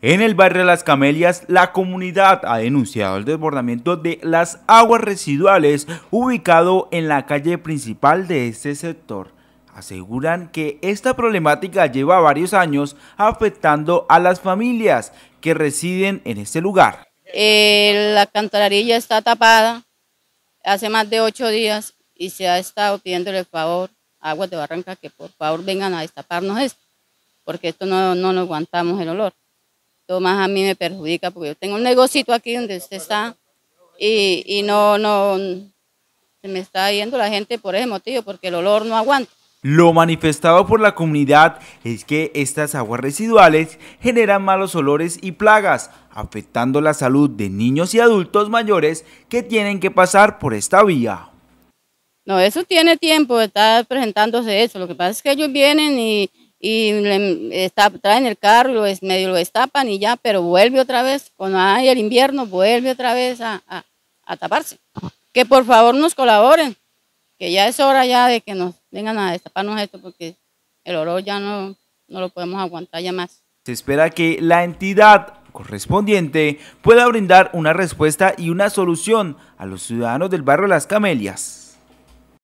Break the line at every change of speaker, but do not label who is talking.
En el barrio Las Camelias, la comunidad ha denunciado el desbordamiento de las aguas residuales ubicado en la calle principal de este sector. Aseguran que esta problemática lleva varios años afectando a las familias que residen en este lugar.
Eh, la cantarilla está tapada hace más de ocho días y se ha estado pidiendo el favor Aguas de Barranca que por favor vengan a destaparnos esto, porque esto no, no lo aguantamos el olor. Todo más a mí me perjudica porque yo tengo un negocito aquí donde usted está y, y no, no, se me está yendo la gente por ese motivo, porque el olor no aguanta.
Lo manifestado por la comunidad es que estas aguas residuales generan malos olores y plagas, afectando la salud de niños y adultos mayores que tienen que pasar por esta vía.
No, eso tiene tiempo de estar presentándose eso. Lo que pasa es que ellos vienen y, y le, está, traen el carro lo, es, medio lo destapan y ya, pero vuelve otra vez, cuando hay el invierno, vuelve otra vez a, a, taparse. Que por favor nos colaboren, que ya es hora ya de que nos vengan a destaparnos esto porque el olor ya no, no lo podemos aguantar ya más.
Se espera que la entidad correspondiente pueda brindar una respuesta y una solución a los ciudadanos del barrio Las Camelias.